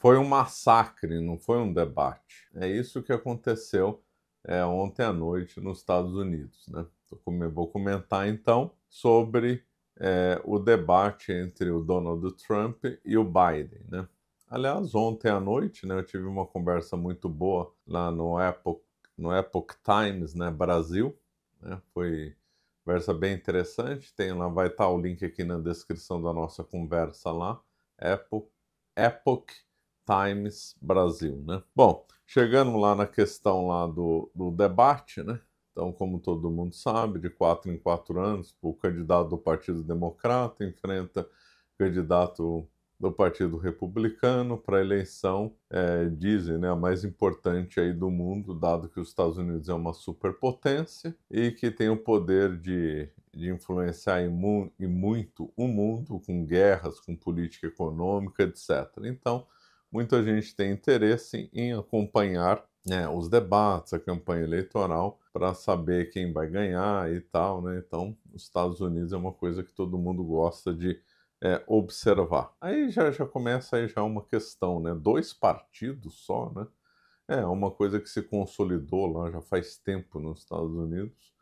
Foi um massacre, não foi um debate. É isso que aconteceu é, ontem à noite nos Estados Unidos. Né? Vou comentar então sobre é, o debate entre o Donald Trump e o Biden. Né? Aliás, ontem à noite né, eu tive uma conversa muito boa lá no Epoch, no Epoch Times né, Brasil. Né? Foi conversa bem interessante. Tem lá, vai estar o link aqui na descrição da nossa conversa lá. Epoch, Epoch Times Brasil, né? Bom, chegando lá na questão lá do, do debate, né? Então, como todo mundo sabe, de quatro em quatro anos, o candidato do Partido Democrata enfrenta o candidato do Partido Republicano para a eleição, é, dizem, né, a mais importante aí do mundo, dado que os Estados Unidos é uma superpotência e que tem o poder de, de influenciar e, e muito o mundo com guerras, com política econômica, etc. Então, muita gente tem interesse em acompanhar né, os debates, a campanha eleitoral, para saber quem vai ganhar e tal. Né? Então, os Estados Unidos é uma coisa que todo mundo gosta de é, observar. Aí já, já começa aí já uma questão, né? Dois partidos só, né? É uma coisa que se consolidou lá já faz tempo nos Estados Unidos,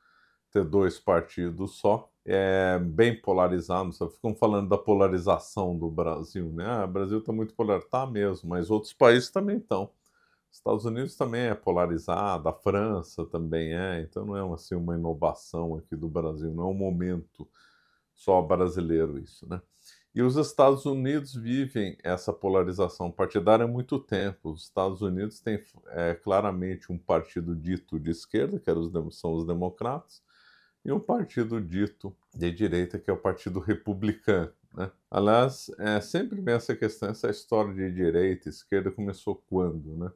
ter dois partidos só é, bem polarizado, Sabe? Ficam falando da polarização do Brasil, né? Ah, o Brasil está muito polarizado, tá mesmo, mas outros países também estão. Estados Unidos também é polarizado, a França também é, então não é assim, uma inovação aqui do Brasil, não é um momento só brasileiro isso, né? E os Estados Unidos vivem essa polarização partidária há muito tempo. Os Estados Unidos têm é, claramente um partido dito de esquerda, que são os democratas, e um partido dito de direita, que é o Partido Republicano. Né? Aliás, é, sempre vem essa questão, essa história de direita e esquerda começou quando? Né?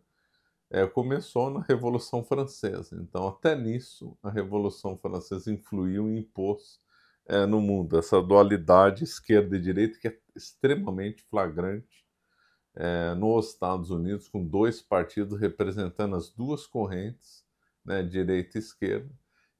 É, começou na Revolução Francesa. Então, até nisso, a Revolução Francesa influiu e impôs é, no mundo essa dualidade esquerda e direita que é extremamente flagrante é, nos Estados Unidos, com dois partidos representando as duas correntes, né, direita e esquerda,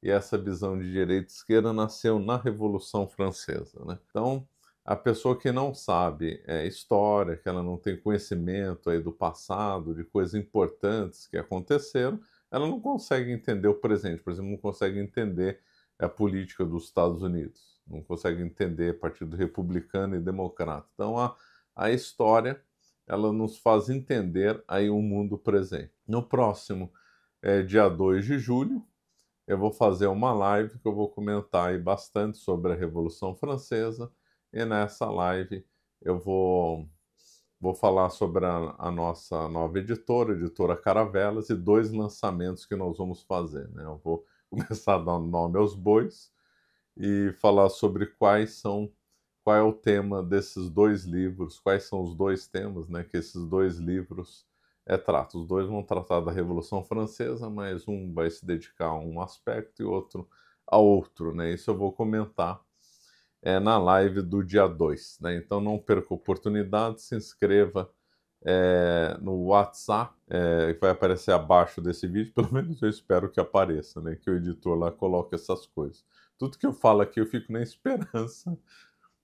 e essa visão de direita e esquerda nasceu na Revolução Francesa. Né? Então, a pessoa que não sabe é, história, que ela não tem conhecimento aí do passado, de coisas importantes que aconteceram, ela não consegue entender o presente. Por exemplo, não consegue entender a política dos Estados Unidos, não consegue entender partido republicano e democrata. Então, a, a história ela nos faz entender aí o mundo presente. No próximo é, dia 2 de julho, eu vou fazer uma live que eu vou comentar aí bastante sobre a Revolução Francesa e nessa live eu vou vou falar sobre a, a nossa nova editora, a editora Caravelas e dois lançamentos que nós vamos fazer, né? Eu vou começar a dar nome aos bois e falar sobre quais são qual é o tema desses dois livros, quais são os dois temas, né, que esses dois livros é, trato. Os dois vão tratar da Revolução Francesa, mas um vai se dedicar a um aspecto e outro a outro. Né? Isso eu vou comentar é, na live do dia 2. Né? Então não perca a oportunidade, se inscreva é, no WhatsApp, eh, que vai aparecer abaixo desse vídeo, pelo menos eu espero que apareça, né? que o editor lá coloque essas coisas. Tudo que eu falo aqui eu fico na esperança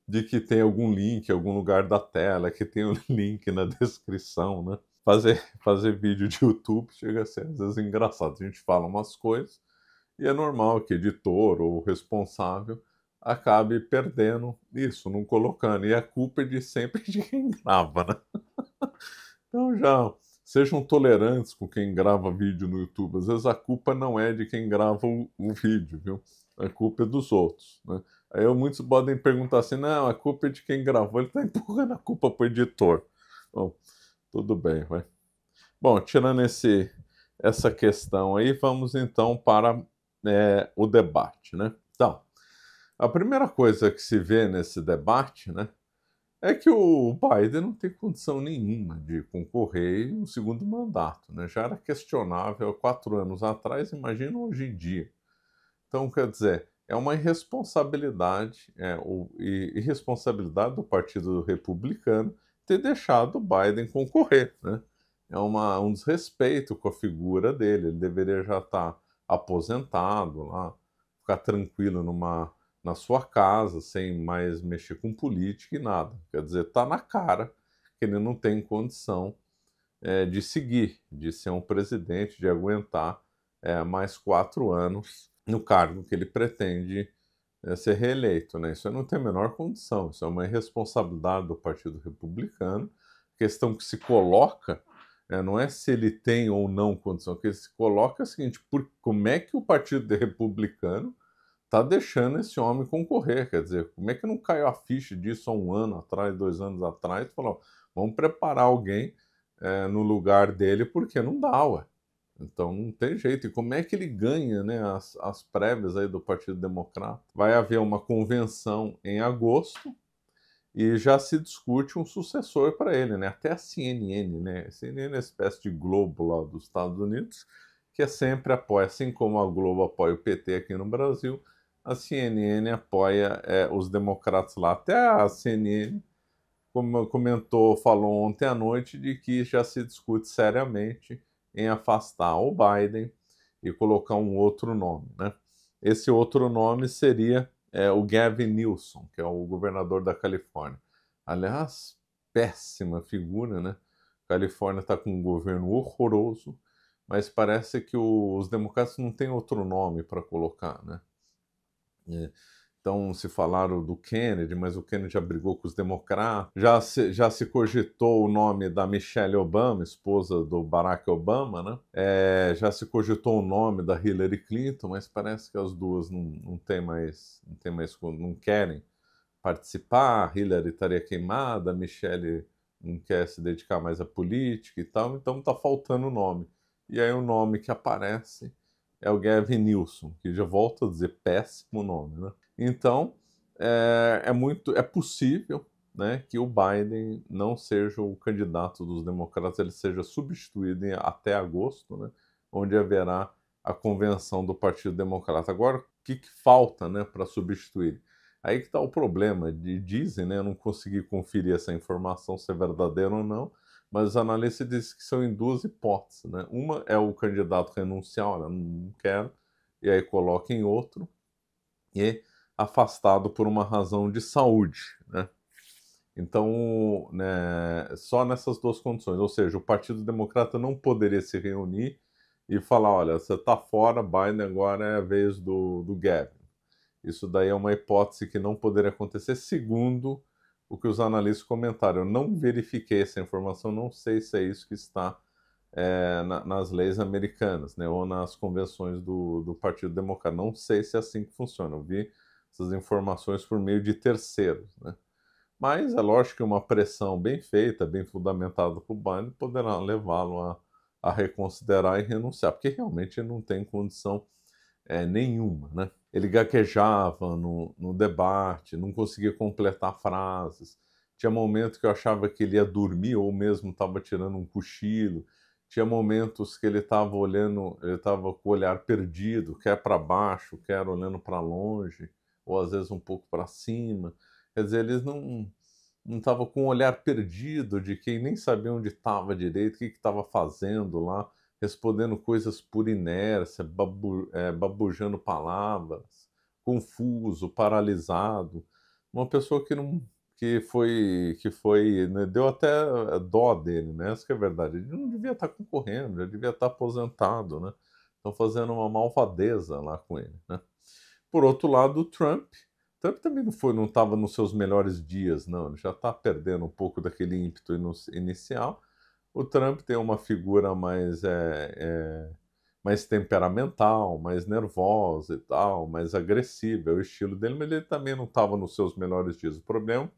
de que tem algum link, algum lugar da tela, que tem o um link na descrição, né? fazer, fazer vídeo de YouTube chega a ser às vezes engraçado. A gente fala umas coisas e é normal que editor ou responsável acabe perdendo isso, não colocando. E a culpa é de sempre de quem grava, né? Então já sejam tolerantes com quem grava vídeo no YouTube. Às vezes a culpa não é de quem grava o, o vídeo, viu? A culpa é dos outros, né? Aí muitos podem perguntar assim, não, a culpa é de quem gravou, ele está empurrando a culpa para o editor. Bom, tudo bem, vai. Bom, tirando esse, essa questão aí, vamos então para é, o debate, né? Então, a primeira coisa que se vê nesse debate, né, é que o Biden não tem condição nenhuma de concorrer em um segundo mandato, né? Já era questionável quatro anos atrás, imagina hoje em dia. Então, quer dizer, é uma irresponsabilidade, é, o, irresponsabilidade do Partido Republicano ter deixado o Biden concorrer. Né? É uma, um desrespeito com a figura dele. Ele deveria já estar tá aposentado lá, ficar tranquilo numa, na sua casa, sem mais mexer com política e nada. Quer dizer, está na cara que ele não tem condição é, de seguir, de ser um presidente, de aguentar é, mais quatro anos no cargo que ele pretende é ser reeleito. Né? Isso não tem a menor condição, isso é uma irresponsabilidade do Partido Republicano. A questão que se coloca é, não é se ele tem ou não condição, O que se coloca é a seguinte: por, como é que o Partido Republicano está deixando esse homem concorrer? Quer dizer, como é que não caiu a ficha disso há um ano atrás, dois anos atrás? E Falou, vamos preparar alguém é, no lugar dele, porque não dá, ué. Então não tem jeito. E como é que ele ganha né, as, as prévias aí do Partido Democrata? Vai haver uma convenção em agosto e já se discute um sucessor para ele, né? Até a CNN, né? A CNN é uma espécie de Globo lá dos Estados Unidos, que é sempre apoia, assim como a Globo apoia o PT aqui no Brasil, a CNN apoia é, os democratas lá. Até a CNN como comentou, falou ontem à noite de que já se discute seriamente em afastar o Biden e colocar um outro nome. Né? Esse outro nome seria é, o Gavin Newsom, que é o governador da Califórnia. Aliás, péssima figura, né? Califórnia está com um governo horroroso, mas parece que os democratas não têm outro nome para colocar, né? É, então se falaram do Kennedy, mas o Kennedy abrigou com os democratas. Já se, já se cogitou o nome da Michelle Obama, esposa do Barack Obama, né? É, já se cogitou o nome da Hillary Clinton, mas parece que as duas não, não têm mais, não tem mais, não querem participar. A Hillary estaria queimada, a Michelle não quer se dedicar mais à política e tal, então está faltando o nome. E aí o nome que aparece é o Gavin Nilsson, que já volto a dizer péssimo nome, né? Então, é, é, muito, é possível né, que o Biden não seja o candidato dos democratas, ele seja substituído em, até agosto, né, onde haverá a convenção do Partido Democrata. Agora, o que, que falta né, para substituir? Aí que está o problema. De, dizem, né, eu não consegui conferir essa informação, se é verdadeira ou não, mas os analistas dizem que são em duas hipóteses. Né? Uma é o candidato renunciar, olha, não quero, e aí coloca em outro. E afastado por uma razão de saúde. Né? Então, né, só nessas duas condições, ou seja, o Partido Democrata não poderia se reunir e falar, olha, você está fora, Biden agora é a vez do, do Gavin. Isso daí é uma hipótese que não poderia acontecer, segundo o que os analistas comentaram. Eu não verifiquei essa informação, não sei se é isso que está é, na, nas leis americanas, né, ou nas convenções do, do Partido Democrata. Não sei se é assim que funciona. Eu vi essas informações por meio de terceiros. Né? Mas é lógico que uma pressão bem feita, bem fundamentada para o Biden, poderá levá-lo a, a, reconsiderar e renunciar, porque realmente ele não tem condição é, nenhuma. Né? Ele gaguejava no, no debate, não conseguia completar frases. Tinha momento que eu achava que ele ia dormir ou mesmo estava tirando um cochilo tinha momentos que ele estava olhando, ele estava com o olhar perdido, quer para baixo, quer olhando para longe ou às vezes um pouco para cima. Quer dizer, eles não não estavam com um olhar perdido de quem nem sabia onde estava direito, o que estava fazendo lá, respondendo coisas por inércia, babu, é, babujando palavras, confuso, paralisado. Uma pessoa que não que foi que foi né, deu até é, dó dele, né? Isso que é verdade. Ele não devia estar tá concorrendo, ele devia estar tá aposentado, né? Estão fazendo uma malvadeza lá com ele, né? Por outro lado, o Trump, Trump também não foi, não estava nos seus melhores dias, não. Ele já está perdendo um pouco daquele ímpeto inicial. O Trump tem uma figura mais, é, é, mais temperamental, mais nervosa e tal, mais agressiva, é o estilo dele, mas ele também não estava nos seus melhores dias. O problema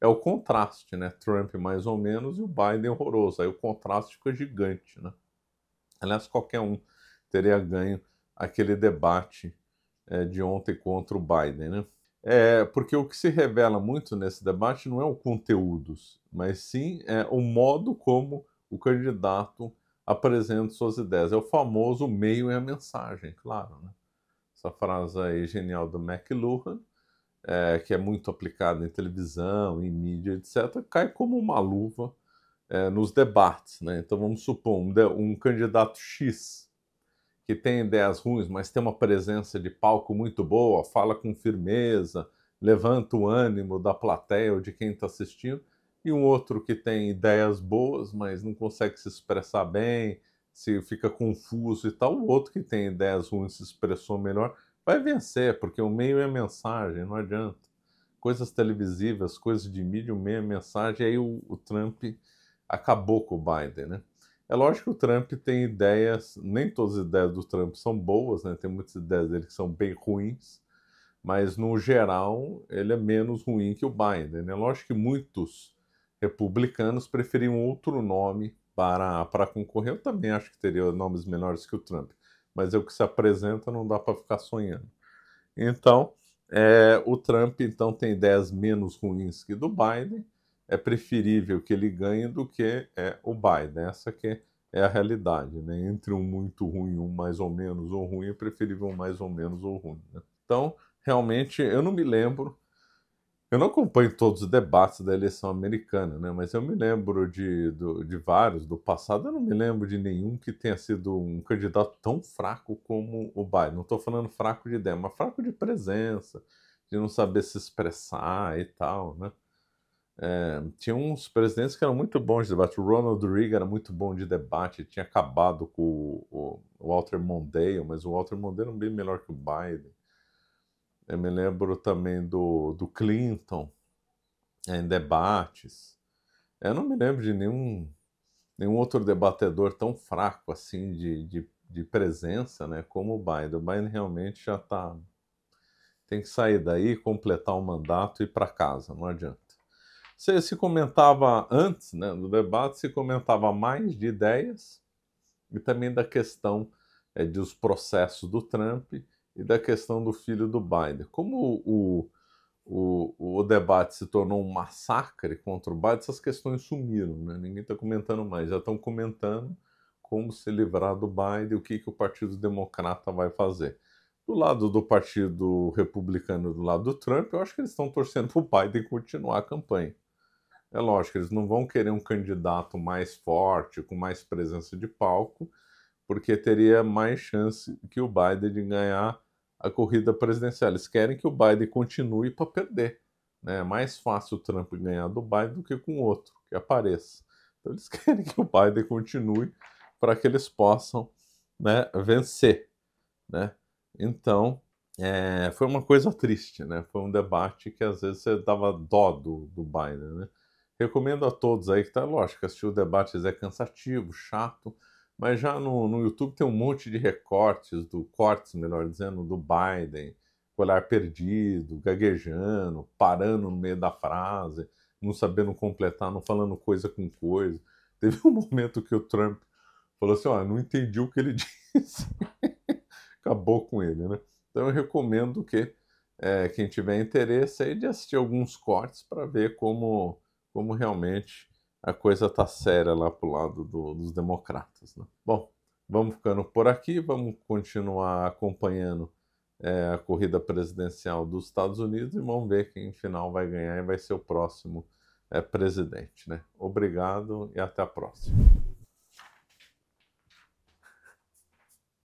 é o contraste, né? Trump mais ou menos e o Biden horroroso. Aí o contraste fica gigante, né? Aliás, qualquer um teria ganho aquele debate é, de ontem contra o Biden, né? É, porque o que se revela muito nesse debate não é o conteúdo, mas sim é o modo como o candidato apresenta suas ideias. É o famoso meio e a mensagem, claro. Né? Essa frase aí genial do McLuhan, é, que é muito aplicada em televisão, em mídia, etc., cai como uma luva é, nos debates. Né? Então vamos supor, um, um candidato X que tem ideias ruins, mas tem uma presença de palco muito boa, fala com firmeza, levanta o ânimo da plateia ou de quem está assistindo, e um outro que tem ideias boas, mas não consegue se expressar bem, se fica confuso e tal, o outro que tem ideias ruins se expressou melhor, vai vencer, porque o meio é mensagem, não adianta. Coisas televisivas, coisas de mídia, o meio é mensagem, e aí o, o Trump acabou com o Biden, né? É lógico que o Trump tem ideias, nem todas as ideias do Trump são boas, né? Tem muitas ideias dele que são bem ruins, mas no geral ele é menos ruim que o Biden. É né? lógico que muitos republicanos preferiam outro nome para, para concorrer. Eu também acho que teria nomes menores que o Trump, mas é o que se apresenta, não dá para ficar sonhando. Então, é, o Trump então tem ideias menos ruins que do Biden, é preferível que ele ganhe do que é o Biden. Né? Essa que é a realidade, né? Entre um muito ruim, um mais ou menos ou ruim, é preferível um mais ou menos ou ruim. Né? Então, realmente, eu não me lembro. Eu não acompanho todos os debates da eleição americana, né? Mas eu me lembro de, do, de vários do passado. Eu não me lembro de nenhum que tenha sido um candidato tão fraco como o Biden. Não estou falando fraco de ideia, mas fraco de presença, de não saber se expressar e tal, né? É, tinha uns presidentes que eram muito bons de debate. O Ronald Reagan era muito bom de debate, tinha acabado com o, o Walter Mondale, mas o Walter Mondale era bem melhor que o Biden. Eu me lembro também do, do Clinton é, em debates. Eu não me lembro de nenhum, nenhum outro debatedor tão fraco assim de, de, de presença né, como o Biden. O Biden realmente já tá, tem que sair daí, completar o mandato e ir para casa, não adianta. Se, se comentava antes né, do debate, se comentava mais de ideias e também da questão é, dos processos do Trump e da questão do filho do Biden. Como o, o, o, o debate se tornou um massacre contra o Biden, essas questões sumiram, né? ninguém está comentando mais. Já estão comentando como se livrar do Biden, o que, que o Partido Democrata vai fazer. Do lado do Partido Republicano, do lado do Trump, eu acho que eles estão torcendo para o Biden continuar a campanha. É lógico, eles não vão querer um candidato mais forte, com mais presença de palco, porque teria mais chance que o Biden de ganhar a corrida presidencial. Eles querem que o Biden continue para perder. Né? É mais fácil o Trump ganhar do Biden do que com outro que apareça. Então eles querem que o Biden continue para que eles possam né, vencer. Né? Então, é, foi uma coisa triste, né? Foi um debate que às vezes você dava dó do, do Biden, né? Recomendo a todos aí que tá, lógico, assistir o debates é cansativo, chato, mas já no, no YouTube tem um monte de recortes, do cortes, melhor dizendo, do Biden, com olhar perdido, gaguejando, parando no meio da frase, não sabendo completar, não falando coisa com coisa. Teve um momento que o Trump falou assim, ó, não entendi o que ele disse. Acabou com ele, né? Então eu recomendo que é, quem tiver interesse aí de assistir alguns cortes para ver como como realmente a coisa está séria lá para o lado do, dos democratas. Né? Bom, vamos ficando por aqui, vamos continuar acompanhando é, a corrida presidencial dos Estados Unidos e vamos ver quem final vai ganhar e vai ser o próximo é, presidente. Né? Obrigado e até a próxima.